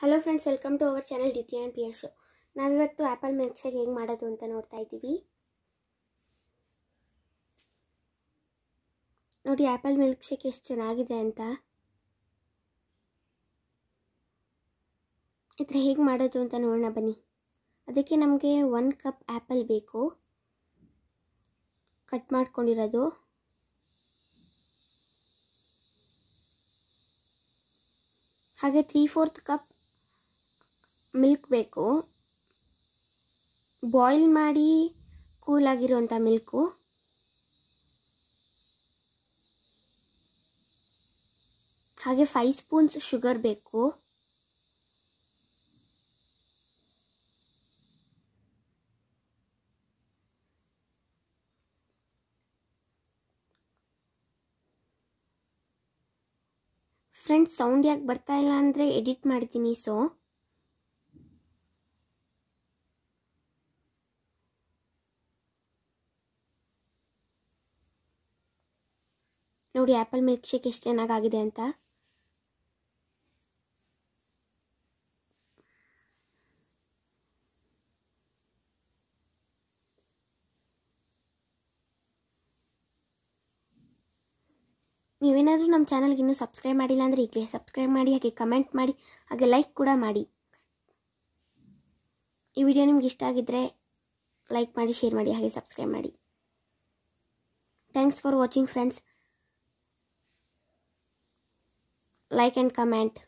hello friends welcome to our channel T and P S ನಾವಿವತ್ತು apple milkshake ಹೇಗೆ ಮಾಡೋದು ಅಂತ ನೋಡ್ತಾ ಇದ್ದೀವಿ ನೋಡಿ ಆ್ಯಪಲ್ ಮಿಲ್ಕ್ಶೇಕ್ ಎಷ್ಟು ಚೆನ್ನಾಗಿದೆ ಅಂತ ಈ ಥರ ಹೇಗೆ ಮಾಡೋದು ಅಂತ ನೋಡೋಣ ಬನ್ನಿ ಅದಕ್ಕೆ ನಮಗೆ ಒನ್ ಕಪ್ ಆ್ಯಪಲ್ ಬೇಕು ಕಟ್ ಮಾಡ್ಕೊಂಡಿರೋದು ಹಾಗೆ ತ್ರೀ ಫೋರ್ತ್ ಕಪ್ ಮಿಲ್ಕ್ ಬೇಕು ಬಾಯ್ಲ್ ಮಾಡಿ ಕೂಲ್ ಆಗಿರುವಂಥ ಮಿಲ್ಕು ಹಾಗೆ ಫೈವ್ ಸ್ಪೂನ್ಸ್ ಶುಗರ್ ಬೇಕು ಫ್ರೆಂಡ್ಸ್ ಸೌಂಡ್ ಯಾಕೆ ಬರ್ತಾ ಇಲ್ಲ ಅಂದರೆ ಎಡಿಟ್ ಮಾಡ್ತೀನಿ ಸೊ ನೋಡಿ ಆ್ಯಪಲ್ ಮಿಲ್ಕ್ ಶೇಕ್ ಎಷ್ಟು ಚೆನ್ನಾಗಾಗಿದೆ ಅಂತ ನೀವೇನಾದರೂ ನಮ್ಮ ಚಾನಲ್ಗೆ ಇನ್ನೂ ಸಬ್ಸ್ಕ್ರೈಬ್ ಮಾಡಿಲ್ಲ ಅಂದರೆ ಈಗಲೇ ಸಬ್ಸ್ಕ್ರೈಬ್ ಮಾಡಿ ಹಾಗೆ ಕಮೆಂಟ್ ಮಾಡಿ ಹಾಗೆ ಲೈಕ್ ಕೂಡ ಮಾಡಿ ಈ ವಿಡಿಯೋ ನಿಮ್ಗೆ ಇಷ್ಟ ಆಗಿದ್ದರೆ ಲೈಕ್ ಮಾಡಿ ಶೇರ್ ಮಾಡಿ ಹಾಗೆ ಸಬ್ಸ್ಕ್ರೈಬ್ ಮಾಡಿ thanks for watching friends like and comment